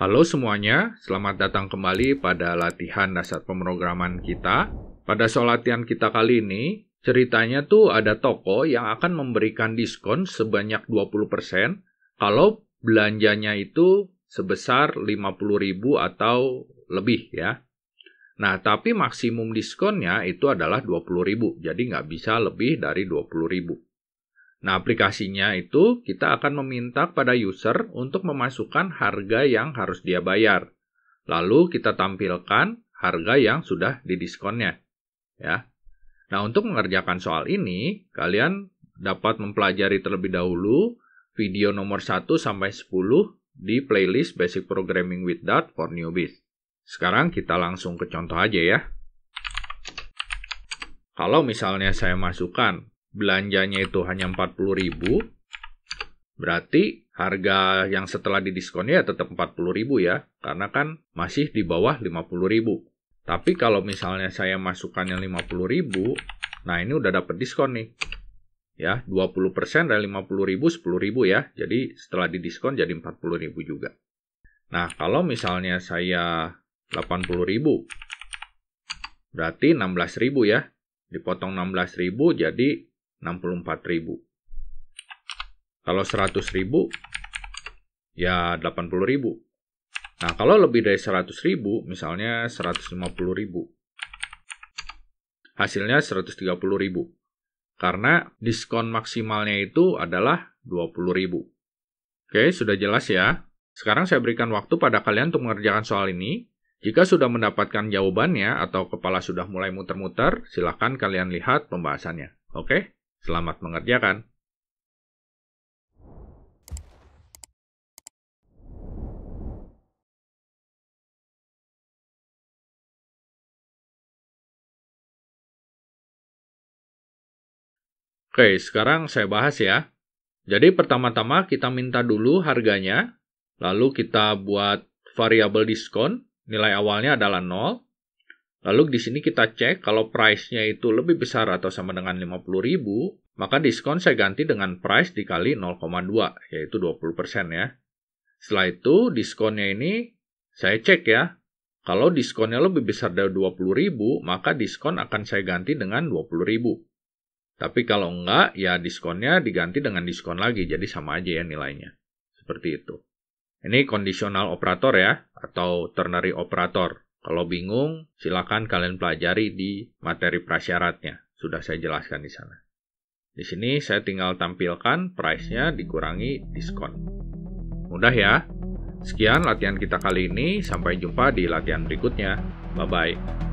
Halo semuanya, selamat datang kembali pada latihan dasar pemrograman kita. Pada soal latihan kita kali ini, ceritanya tuh ada toko yang akan memberikan diskon sebanyak 20% kalau belanjanya itu sebesar 50.000 atau lebih ya. Nah, tapi maksimum diskonnya itu adalah 20.000, jadi nggak bisa lebih dari 20.000. Nah, aplikasinya itu kita akan meminta pada user untuk memasukkan harga yang harus dia bayar. Lalu kita tampilkan harga yang sudah didiskonnya. Ya. Nah, untuk mengerjakan soal ini, kalian dapat mempelajari terlebih dahulu video nomor 1 sampai 10 di playlist Basic Programming with Dart for Newbies. Sekarang kita langsung ke contoh aja ya. Kalau misalnya saya masukkan belanjanya itu hanya 40.000, berarti harga yang setelah didiskonnya ya tetap 40.000 ya, karena kan masih di bawah 50.000. Tapi kalau misalnya saya masukkannya 50.000, nah ini udah dapat diskon nih. Ya, 20% dari 50.000 10.000 ya. Jadi setelah didiskon jadi 40.000 juga. Nah, kalau misalnya saya 80.000 berarti 16.000 ya. Dipotong 16.000 jadi 64.000. Kalau 100.000 ya 80.000. Nah, kalau lebih dari 100.000, misalnya 150.000. Hasilnya 130.000. Karena diskon maksimalnya itu adalah 20.000. Oke, sudah jelas ya? Sekarang saya berikan waktu pada kalian untuk mengerjakan soal ini. Jika sudah mendapatkan jawabannya atau kepala sudah mulai muter-muter, silakan kalian lihat pembahasannya. Oke? Okay? Selamat mengerjakan. Oke, sekarang saya bahas ya. Jadi pertama-tama kita minta dulu harganya, lalu kita buat variabel diskon, nilai awalnya adalah 0, Lalu di sini kita cek kalau price-nya itu lebih besar atau sama dengan 50.000, maka diskon saya ganti dengan price dikali 0,2, yaitu 20% ya. Setelah itu diskonnya ini saya cek ya. Kalau diskonnya lebih besar dari 20.000, maka diskon akan saya ganti dengan 20.000. Tapi kalau enggak, ya diskonnya diganti dengan diskon lagi, jadi sama aja ya nilainya. Seperti itu. Ini kondisional operator ya, atau ternary operator. Kalau bingung, silakan kalian pelajari di materi prasyaratnya. Sudah saya jelaskan di sana. Di sini saya tinggal tampilkan price-nya dikurangi diskon. Mudah ya? Sekian latihan kita kali ini, sampai jumpa di latihan berikutnya. Bye-bye.